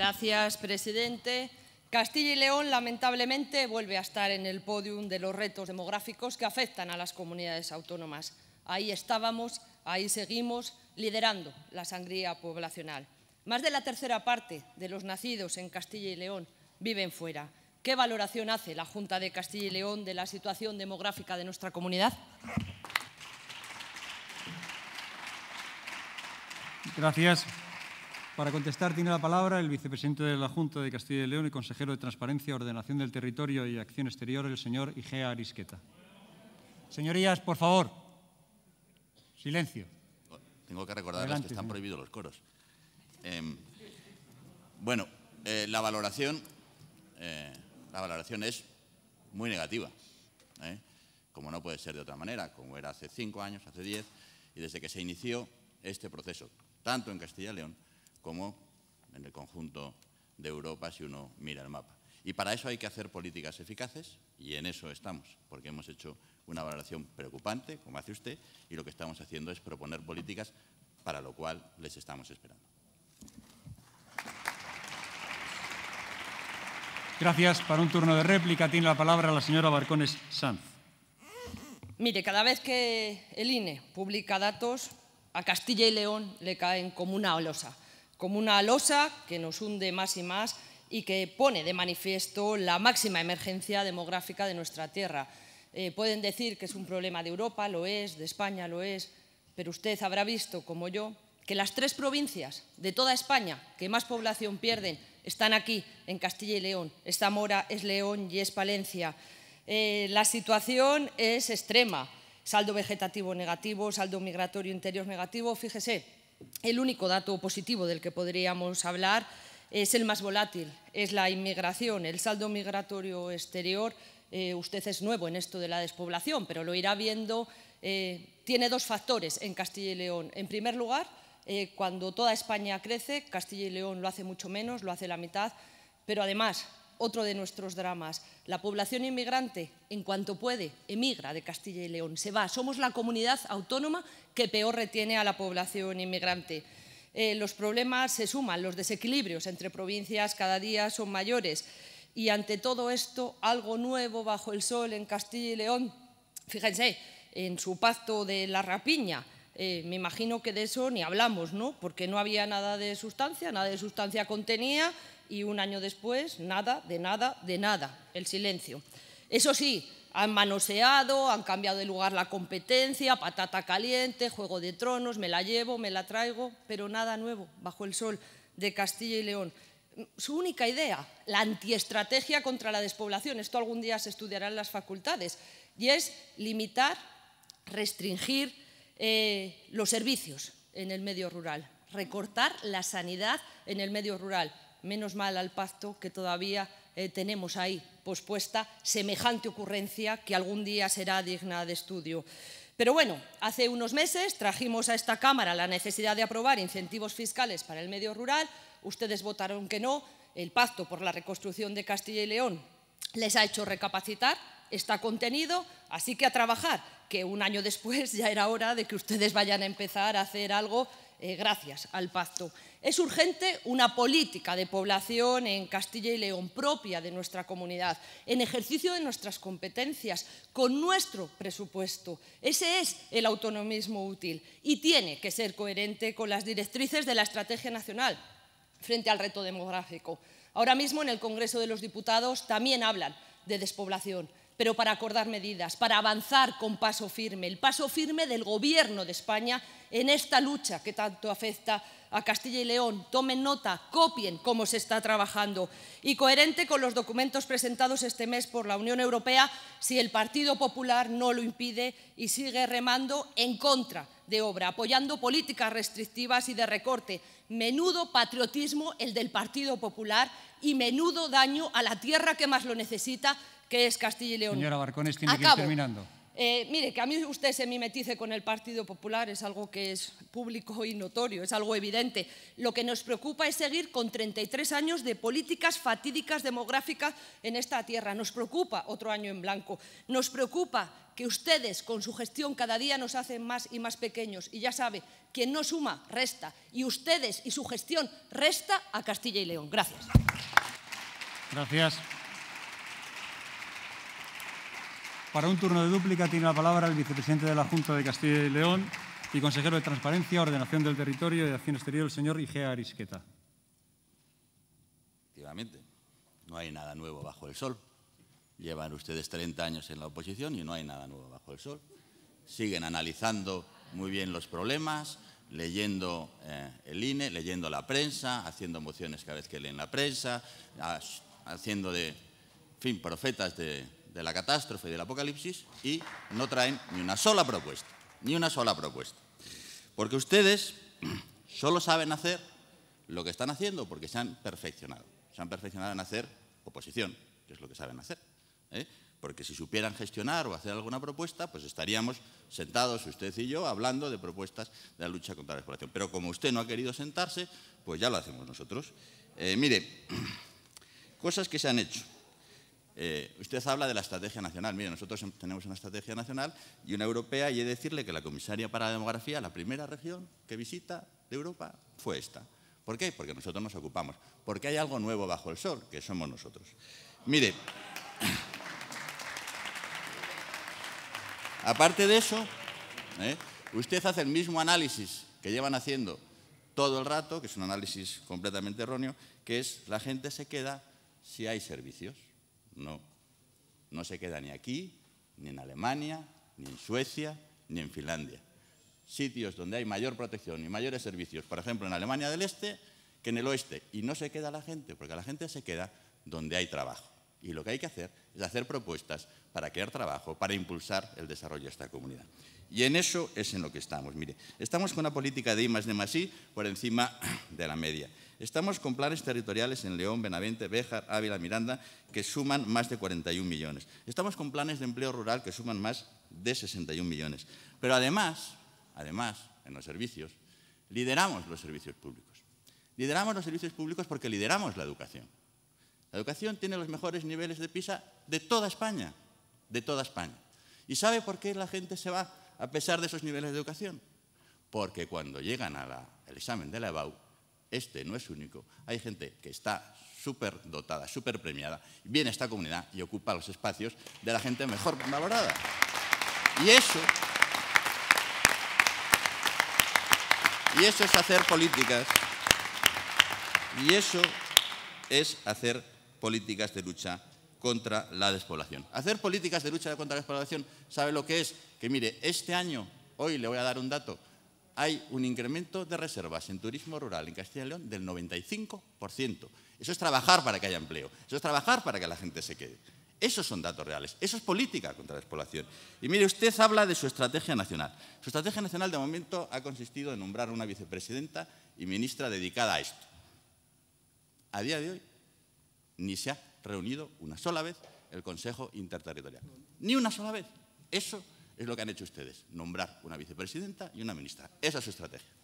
Gracias, presidente. Castilla y León, lamentablemente, vuelve a estar en el podium de los retos demográficos que afectan a las comunidades autónomas. Ahí estábamos, ahí seguimos, liderando la sangría poblacional. Más de la tercera parte de los nacidos en Castilla y León viven fuera. ¿Qué valoración hace la Junta de Castilla y León de la situación demográfica de nuestra comunidad? Gracias. Para contestar tiene la palabra el vicepresidente de la Junta de Castilla y León y consejero de Transparencia, Ordenación del Territorio y Acción Exterior, el señor Igea Arisqueta. Señorías, por favor, silencio. Tengo que recordarles que están prohibidos los coros. Em, bueno, eh, la, valoración, eh, la valoración es muy negativa, ¿eh? como no puede ser de otra manera, como era hace cinco años, hace diez, y desde que se inició este proceso, tanto en Castilla y León como en el conjunto de Europa si uno mira el mapa. Y para eso hay que hacer políticas eficaces y en eso estamos, porque hemos hecho una valoración preocupante, como hace usted, y lo que estamos haciendo es proponer políticas para lo cual les estamos esperando. Gracias. Para un turno de réplica tiene la palabra la señora Barcones Sanz. Mire, cada vez que el INE publica datos, a Castilla y León le caen como una olosa como una losa que nos hunde más y más y que pone de manifiesto la máxima emergencia demográfica de nuestra tierra. Eh, pueden decir que es un problema de Europa, lo es, de España, lo es, pero usted habrá visto, como yo, que las tres provincias de toda España que más población pierden están aquí, en Castilla y León. Es Zamora, es León y es Palencia. Eh, la situación es extrema. Saldo vegetativo negativo, saldo migratorio interior negativo. Fíjese, el único dato positivo del que podríamos hablar es el más volátil, es la inmigración, el saldo migratorio exterior. Eh, usted es nuevo en esto de la despoblación, pero lo irá viendo. Eh, tiene dos factores en Castilla y León. En primer lugar, eh, cuando toda España crece, Castilla y León lo hace mucho menos, lo hace la mitad, pero además otro de nuestros dramas. La población inmigrante, en cuanto puede, emigra de Castilla y León, se va. Somos la comunidad autónoma que peor retiene a la población inmigrante. Eh, los problemas se suman, los desequilibrios entre provincias cada día son mayores. Y ante todo esto, algo nuevo bajo el sol en Castilla y León, fíjense, en su pacto de la rapiña, eh, me imagino que de eso ni hablamos, ¿no? Porque no había nada de sustancia, nada de sustancia contenía, y un año después, nada, de nada, de nada, el silencio. Eso sí, han manoseado, han cambiado de lugar la competencia, patata caliente, juego de tronos, me la llevo, me la traigo, pero nada nuevo bajo el sol de Castilla y León. Su única idea, la antiestrategia contra la despoblación, esto algún día se estudiará en las facultades, y es limitar, restringir eh, los servicios en el medio rural, recortar la sanidad en el medio rural, menos mal al pacto que todavía eh, tenemos ahí pospuesta semejante ocurrencia que algún día será digna de estudio. Pero bueno, hace unos meses trajimos a esta Cámara la necesidad de aprobar incentivos fiscales para el medio rural, ustedes votaron que no, el pacto por la reconstrucción de Castilla y León les ha hecho recapacitar, está contenido, así que a trabajar que un año después ya era hora de que ustedes vayan a empezar a hacer algo eh, gracias al pacto. Es urgente una política de población en Castilla y León propia de nuestra comunidad, en ejercicio de nuestras competencias, con nuestro presupuesto. Ese es el autonomismo útil y tiene que ser coherente con las directrices de la Estrategia Nacional frente al reto demográfico. Ahora mismo en el Congreso de los Diputados también hablan de despoblación pero para acordar medidas, para avanzar con paso firme, el paso firme del Gobierno de España en esta lucha que tanto afecta a Castilla y León. Tomen nota, copien cómo se está trabajando. Y coherente con los documentos presentados este mes por la Unión Europea, si el Partido Popular no lo impide y sigue remando en contra de obra, apoyando políticas restrictivas y de recorte. Menudo patriotismo el del Partido Popular y menudo daño a la tierra que más lo necesita que es Castilla y León. Señora Barcones, tiene ah, que ir terminando. Eh, mire, que a mí usted se mimetice con el Partido Popular es algo que es público y notorio, es algo evidente. Lo que nos preocupa es seguir con 33 años de políticas fatídicas demográficas en esta tierra. Nos preocupa otro año en blanco. Nos preocupa que ustedes con su gestión cada día nos hacen más y más pequeños. Y ya sabe, quien no suma, resta. Y ustedes y su gestión resta a Castilla y León. Gracias. Gracias. Para un turno de dúplica tiene la palabra el vicepresidente de la Junta de Castilla y León y consejero de Transparencia, Ordenación del Territorio y de Acción Exterior, el señor Igea Arisqueta. Efectivamente, no hay nada nuevo bajo el sol. Llevan ustedes 30 años en la oposición y no hay nada nuevo bajo el sol. Siguen analizando muy bien los problemas, leyendo eh, el INE, leyendo la prensa, haciendo mociones cada vez que leen la prensa, haciendo de, fin, profetas de de la catástrofe y del apocalipsis y no traen ni una sola propuesta, ni una sola propuesta. Porque ustedes solo saben hacer lo que están haciendo porque se han perfeccionado. Se han perfeccionado en hacer oposición, que es lo que saben hacer. ¿eh? Porque si supieran gestionar o hacer alguna propuesta, pues estaríamos sentados, usted y yo, hablando de propuestas de la lucha contra la explotación. Pero como usted no ha querido sentarse, pues ya lo hacemos nosotros. Eh, mire, cosas que se han hecho. Eh, usted habla de la estrategia nacional. Mire, nosotros em, tenemos una estrategia nacional y una europea, y he de decirle que la comisaria para la demografía, la primera región que visita de Europa, fue esta. ¿Por qué? Porque nosotros nos ocupamos. Porque hay algo nuevo bajo el sol, que somos nosotros. Mire, aparte de eso, ¿eh? usted hace el mismo análisis que llevan haciendo todo el rato, que es un análisis completamente erróneo, que es la gente se queda si hay servicios. No, no se queda ni aquí, ni en Alemania, ni en Suecia, ni en Finlandia. Sitios donde hay mayor protección y mayores servicios, por ejemplo en Alemania del Este, que en el Oeste. Y no se queda la gente, porque la gente se queda donde hay trabajo. Y lo que hay que hacer es hacer propuestas para crear trabajo, para impulsar el desarrollo de esta comunidad. Y en eso es en lo que estamos. Mire, estamos con una política de I más de más por encima de la media. Estamos con planes territoriales en León, Benavente, Béjar, Ávila, Miranda, que suman más de 41 millones. Estamos con planes de empleo rural que suman más de 61 millones. Pero además, además, en los servicios, lideramos los servicios públicos. Lideramos los servicios públicos porque lideramos la educación. La educación tiene los mejores niveles de PISA de toda España, de toda España. ¿Y sabe por qué la gente se va a pesar de esos niveles de educación? Porque cuando llegan al examen de la EBAU, este no es único, hay gente que está súper dotada, súper premiada, viene a esta comunidad y ocupa los espacios de la gente mejor valorada. Y eso, y eso es hacer políticas, y eso es hacer políticas de lucha contra la despoblación. Hacer políticas de lucha contra la despoblación, ¿sabe lo que es? Que mire, este año, hoy le voy a dar un dato, hay un incremento de reservas en turismo rural en Castilla y León del 95%. Eso es trabajar para que haya empleo, eso es trabajar para que la gente se quede. Esos son datos reales, eso es política contra la despoblación. Y mire, usted habla de su estrategia nacional. Su estrategia nacional de momento ha consistido en nombrar una vicepresidenta y ministra dedicada a esto. A día de hoy ni se ha reunido una sola vez el Consejo Interterritorial. Ni una sola vez. Eso es lo que han hecho ustedes, nombrar una vicepresidenta y una ministra. Esa es su estrategia.